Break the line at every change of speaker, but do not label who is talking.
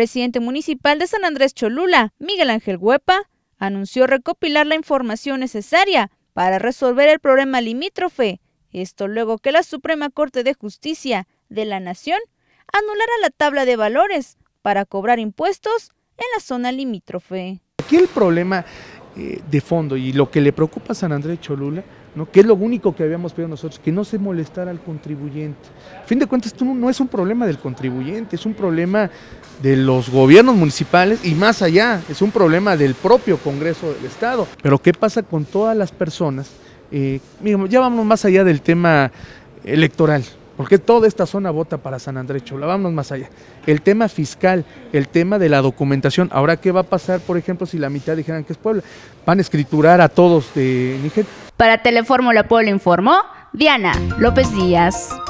presidente municipal de San Andrés Cholula, Miguel Ángel Huepa, anunció recopilar la información necesaria para resolver el problema limítrofe, esto luego que la Suprema Corte de Justicia de la Nación anulara la tabla de valores para cobrar impuestos en la zona limítrofe.
Aquí el problema eh, de fondo y lo que le preocupa a San Andrés Cholula, ¿no? que es lo único que habíamos pedido nosotros, que no se molestara al contribuyente. A fin de cuentas, esto no es un problema del contribuyente, es un problema de los gobiernos municipales y más allá, es un problema del propio Congreso del Estado. Pero ¿qué pasa con todas las personas? Eh, ya vamos más allá del tema electoral, porque toda esta zona vota para San Andrés Cholula, vámonos más allá. El tema fiscal, el tema de la documentación, ahora qué va a pasar, por ejemplo, si la mitad dijeran que es Puebla, van a escriturar a todos de Nigeria. Para
Telefórmula Puebla informó Diana López Díaz.